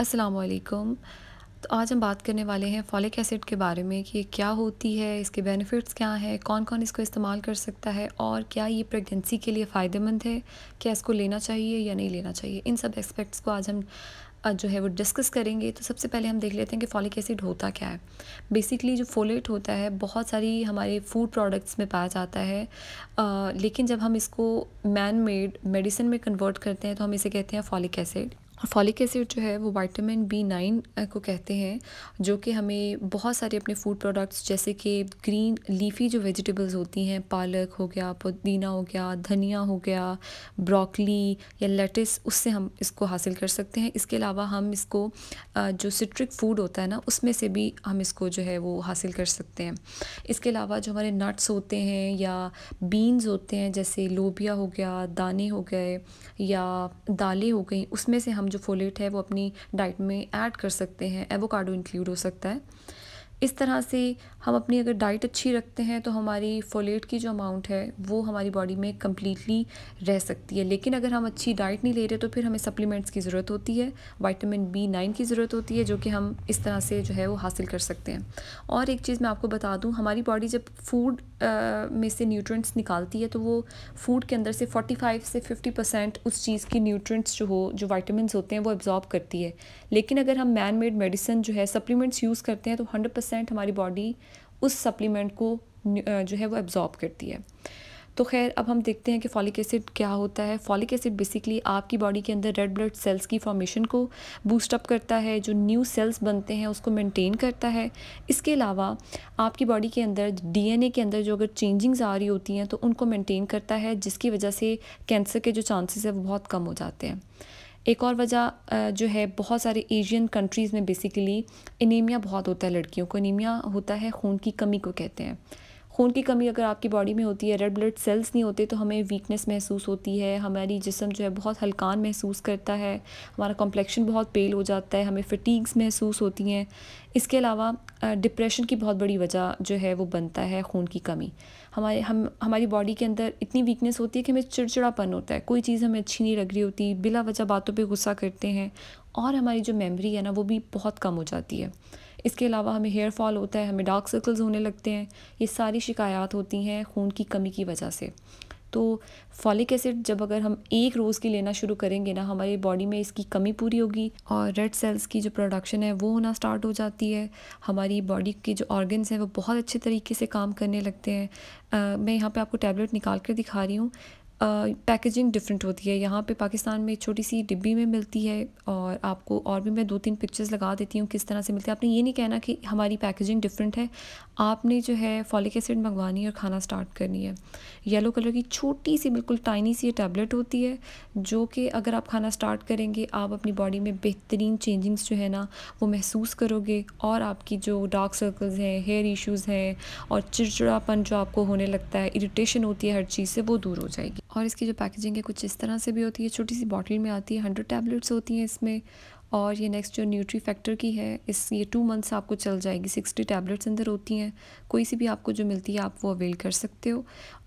असलकम तो आज हम बात करने वाले हैं फॉलिक एसिड के बारे में कि ये क्या होती है इसके बेनिफिट्स क्या हैं कौन कौन इसको इस्तेमाल कर सकता है और क्या ये प्रेगनेंसी के लिए फ़ायदेमंद है क्या इसको लेना चाहिए या नहीं लेना चाहिए इन सब एस्पेक्ट्स को आज हम जो है वो डिस्कस करेंगे तो सबसे पहले हम देख लेते हैं कि फॉलिक एसिड होता क्या है बेसिकली जो फोलेट होता है बहुत सारी हमारे फूड प्रोडक्ट्स में पाया जाता है आ, लेकिन जब हम इसको मैन मेड मेडिसिन में कन्वर्ट करते हैं तो हम इसे कहते हैं फॉलिक एसिड फॉलिक एसिड जो है वो विटामिन बी नाइन को कहते हैं जो कि हमें बहुत सारे अपने फूड प्रोडक्ट्स जैसे कि ग्रीन लीफी जो वेजिटेबल्स होती हैं पालक हो गया पुदीना हो गया धनिया हो गया ब्रोकली या लेटिस उससे हम इसको हासिल कर सकते हैं इसके अलावा हम इसको जो सिट्रिक फूड होता है ना उसमें से भी हम इसको जो है वो हासिल कर सकते हैं इसके अलावा जो हमारे नट्स होते हैं या बीन्स होते हैं जैसे लोबिया हो गया दाने हो गए या दालें हो गई उसमें से हम जो फोलेट है वो अपनी डाइट में ऐड कर सकते हैं एवोकाडो इंक्लूड हो सकता है इस तरह से हम अपनी अगर डाइट अच्छी रखते हैं तो हमारी फोलेट की जो अमाउंट है वो हमारी बॉडी में कम्प्लीटली रह सकती है लेकिन अगर हम अच्छी डाइट नहीं ले रहे तो फिर हमें सप्लीमेंट्स की ज़रूरत होती है वाइटामिन बी नाइन की ज़रूरत होती है जो कि हम इस तरह से जो है वो हासिल कर सकते हैं और एक चीज़ मैं आपको बता दूँ हमारी बॉडी जब फूड में से न्यूट्रेंट्स निकालती है तो वो फूड के अंदर से फाइव से फिफ्टी परसेंट उस चीज़ की न्यूट्रेंट्स जो हो जो वाइटामस होते हैं वो एब्जॉर्ब करती है लेकिन अगर हम मैन मेड मेडिसिन जो है सप्लीमेंट्स यूज़ करते हैं तो हंड्रेड परसेंट हमारी बॉडी उस सप्लीमेंट को जो है वो एब्ज़ॉर्ब करती है तो खैर अब हम देखते हैं कि फॉलिक एसिड क्या होता है फॉलिक एसिड बेसिकली आपकी बॉडी के अंदर रेड ब्लड सेल्स की फॉर्मेशन को बूस्टअप करता है जो न्यू सेल्स बनते हैं उसको मेंटेन करता है इसके अलावा आपकी बॉडी के अंदर डीएनए के अंदर जो अगर चेंजिंग्स आ रही होती हैं तो उनको मेंटेन करता है जिसकी वजह से कैंसर के जो चांसेस है वो बहुत कम हो जाते हैं एक और वजह जो है बहुत सारे एशियन कंट्रीज़ में बेसिकली एनीमिया बहुत होता है लड़कियों को एनीमिया होता है खून की कमी को कहते हैं खून की कमी अगर आपकी बॉडी में होती है रेड ब्लड सेल्स नहीं होते तो हमें वीकनेस महसूस होती है हमारी जिसम जो है बहुत हल्कान महसूस करता है हमारा कॉम्प्लेक्शन बहुत पेल हो जाता है हमें फ़टीग्स महसूस होती हैं इसके अलावा डिप्रेशन की बहुत बड़ी वजह जो है वो बनता है खून की कमी हमारे हम हमारी बॉडी के अंदर इतनी वीकनेस होती है कि हमें चिड़चिड़ापन होता है कोई चीज़ हमें अच्छी नहीं लग रही होती बिला वजह बातों पर गुस्सा करते हैं और हमारी जो मेमोरी है ना वो भी बहुत कम हो जाती है इसके अलावा हमें हेयर फॉल होता है हमें डार्क सर्कल्स होने लगते हैं ये सारी शिकायत होती हैं खून की कमी की वजह से तो फॉलिक एसिड जब अगर हम एक रोज़ की लेना शुरू करेंगे ना हमारी बॉडी में इसकी कमी पूरी होगी और रेड सेल्स की जो प्रोडक्शन है वो होना स्टार्ट हो जाती है हमारी बॉडी के जो ऑर्गन्स हैं वो बहुत अच्छे तरीके से काम करने लगते हैं आ, मैं यहाँ पे आपको टैबलेट निकाल कर दिखा रही हूँ पैकेजिंग डिफरेंट होती है यहाँ पे पाकिस्तान में छोटी सी डिब्बी में मिलती है और आपको और भी मैं दो तीन पिक्चर्स लगा देती हूँ किस तरह से मिलती है आपने ये नहीं कहना कि हमारी पैकेजिंग डिफरेंट है आपने जो है फॉलिक एसिड मंगवानी है और खाना स्टार्ट करनी है येलो कलर की छोटी सी बिल्कुल टाइनी सी टैबलेट होती है जो कि अगर आप खाना स्टार्ट करेंगे आप अपनी बॉडी में बेहतरीन चेंजिंग्स जो है ना वो महसूस करोगे और आपकी जो डार्क सर्कल्स हैं हेयर इशूज़ हैं और चिड़चिड़ापन जो आपको होने लगता है इरीटेशन होती है हर चीज़ से वो दूर हो जाएगी और इसकी जो पैकेजिंग है कुछ इस तरह से भी होती है छोटी सी बॉटल में आती है हंड्रेड टैबलेट्स होती हैं इसमें और ये नेक्स्ट जो न्यूट्री फैक्टर की है इस ये टू मंथ्स आपको चल जाएगी सिक्सटी टैबलेट्स अंदर होती हैं कोई सी भी आपको जो मिलती है आप वो अवेल कर सकते हो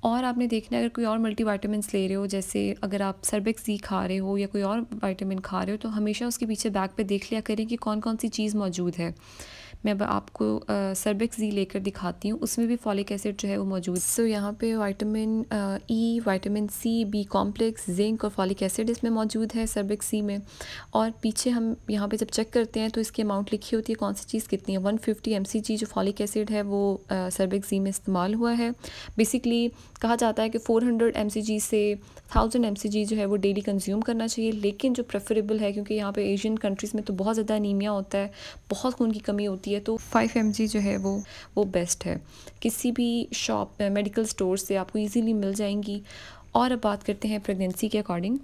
और आपने देखना है अगर कोई और मल्टी वाइटामस ले रहे हो जैसे अगर आप सर्बिक जी खा रहे हो या कोई और वाइटामिन खा रहे हो तो हमेशा उसके पीछे बैग पर देख लिया करें कि कौन कौन सी चीज़ मौजूद है मैं अब आपको सरबेक्स जी लेकर दिखाती हूँ उसमें भी फॉलिक एसिड जो है वो मौजूद सो so, यहाँ पे vitamin E vitamin C B complex zinc और फॉलिक एसिड इसमें मौजूद है सर्बिक सी में और पीछे हम यहाँ पे जब चेक करते हैं तो इसकी अमाउंट लिखी होती है कौन सी चीज़ कितनी है वन फिफ्टी जो फॉलिक एसिड है वो सर्बिक जी में इस्तेमाल हुआ है बेसिकली कहा जाता है कि फ़ोर हंड्रेड से थाउजेंड एम जो है वो डेली कंज्यूम करना चाहिए लेकिन जो प्रेफरेबल है क्योंकि यहाँ पर एशियन कंट्रीज़ में तो बहुत ज़्यादा अनिमिया होता है बहुत खून की कमी होती है है तो 5 एम जो है वो वो बेस्ट है किसी भी शॉप मेडिकल स्टोर से आपको इजीली मिल जाएंगी और अब बात करते हैं प्रेगनेंसी के अकॉर्डिंग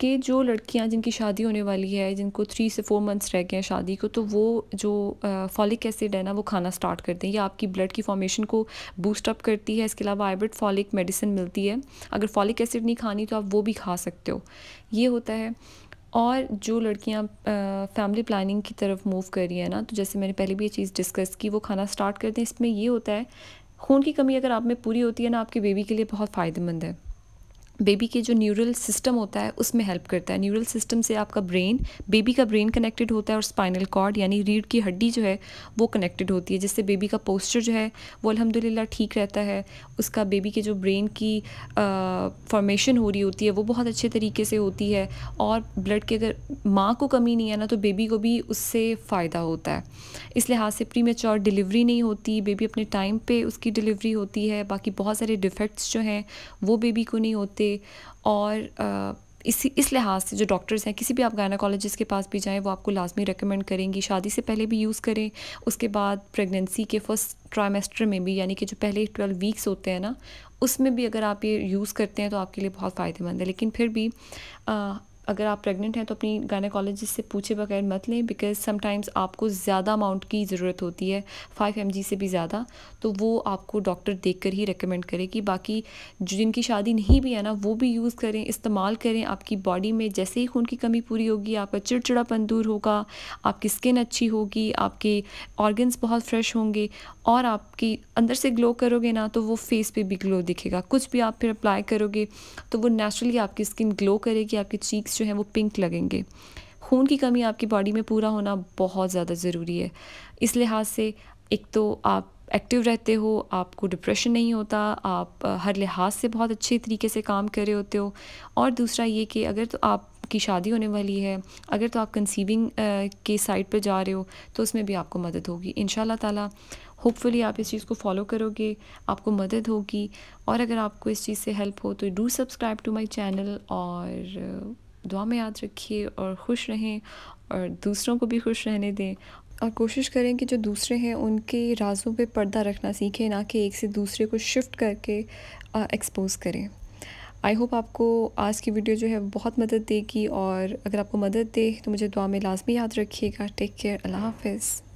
कि जो लड़कियां जिनकी शादी होने वाली है जिनको थ्री से फोर मंथ्स रह गए हैं शादी को तो वो जो फॉलिक एसिड है ना वो खाना स्टार्ट करते हैं ये आपकी ब्लड की फॉर्मेशन को बूस्ट अप करती है इसके अलावा हाइब्रिड फॉलिक मेडिसिन मिलती है अगर फॉलिक एसिड नहीं खानी तो आप वो भी खा सकते हो ये होता है और जो लड़कियां फैमिली प्लानिंग की तरफ मूव कर रही है ना तो जैसे मैंने पहले भी ये चीज़ डिस्कस की वो खाना स्टार्ट करते हैं इसमें ये होता है खून की कमी अगर आप में पूरी होती है ना आपके बेबी के लिए बहुत फ़ायदेमंद है बेबी के जो न्यूरल सिस्टम होता है उसमें हेल्प करता है न्यूरल सिस्टम से आपका ब्रेन बेबी का ब्रेन कनेक्टेड होता है और स्पाइनल कॉर्ड यानी रीढ़ की हड्डी जो है वो कनेक्टेड होती है जिससे बेबी का पोस्चर जो है वो अलहमदिल्ला ठीक रहता है उसका बेबी के जो ब्रेन की फॉर्मेशन हो रही होती है वो बहुत अच्छे तरीके से होती है और ब्लड की अगर माँ को कमी नहीं है ना तो बेबी को भी उससे फ़ायदा होता है इस लिहाज से प्री मेच्योर डिलीवरी नहीं होती बेबी अपने टाइम पर उसकी डिलीवरी होती है बाकी बहुत सारे डिफेक्ट्स जो हैं वो बेबी को नहीं होते और इसी इस लिहाज से जो डॉक्टर्स हैं किसी भी आप गायनाकोलॉजिस्ट के पास भी जाएं वो आपको लाजमी रिकमेंड करेंगी शादी से पहले भी यूज़ करें उसके बाद प्रेगनेंसी के फर्स्ट ट्राइमेस्टर में भी यानी कि जो पहले ट्वेल्व वीक्स होते हैं ना उसमें भी अगर आप ये यूज़ करते हैं तो आपके लिए बहुत फ़ायदेमंद है लेकिन फिर भी आ, अगर आप प्रेग्नेंट हैं तो अपनी गायनाकोलॉजिस्ट से पूछे बगैर मत लें बिकॉज समटाइम्स आपको ज़्यादा अमाउंट की ज़रूरत होती है फाइव एम से भी ज़्यादा तो वो आपको डॉक्टर देख कर ही रिकमेंड करेगी बाकी जिनकी शादी नहीं भी है ना वो भी यूज़ करें इस्तेमाल करें आपकी बॉडी में जैसे ही खून की कमी पूरी होगी आपका चिड़चिड़ापन दूर होगा आपकी स्किन अच्छी होगी आपके ऑर्गन्स बहुत फ्रेश होंगे और आपकी अंदर से ग्लो करोगे ना तो वो फेस पे भी ग्लो दिखेगा कुछ भी आप फिर अप्लाई करोगे तो वो नेचुरली आपकी स्किन ग्लो करेगी आपकी चीक्स जो हैं वो पिंक लगेंगे खून की कमी आपकी बॉडी में पूरा होना बहुत ज़्यादा ज़रूरी है इस लिहाज से एक तो आप एक्टिव रहते हो आपको डिप्रेशन नहीं होता आप हर लिहाज से बहुत अच्छे तरीके से काम कर रहे होते हो और दूसरा ये कि अगर तो आपकी शादी होने वाली है अगर तो आप कंसीविंग के साइड पर जा रहे हो तो उसमें भी आपको मदद होगी इन ताला होपफुली आप इस चीज़ को फॉलो करोगे आपको मदद होगी और अगर आपको इस चीज़ से हेल्प हो तो do subscribe to my channel और दुआ में याद रखिए और खुश रहें और दूसरों को भी खुश रहने दें और कोशिश करें कि जो दूसरे हैं उनके राज़ों पे पर्दा रखना सीखें ना कि एक से दूसरे को शिफ्ट करके एक्सपोज़ करें आई होप आपको आज की वीडियो जो है बहुत मदद देगी और अगर आपको मदद दे तो मुझे दुआ में लाजमी याद रखिएगा टेक केयर अल्लाह हाफिज़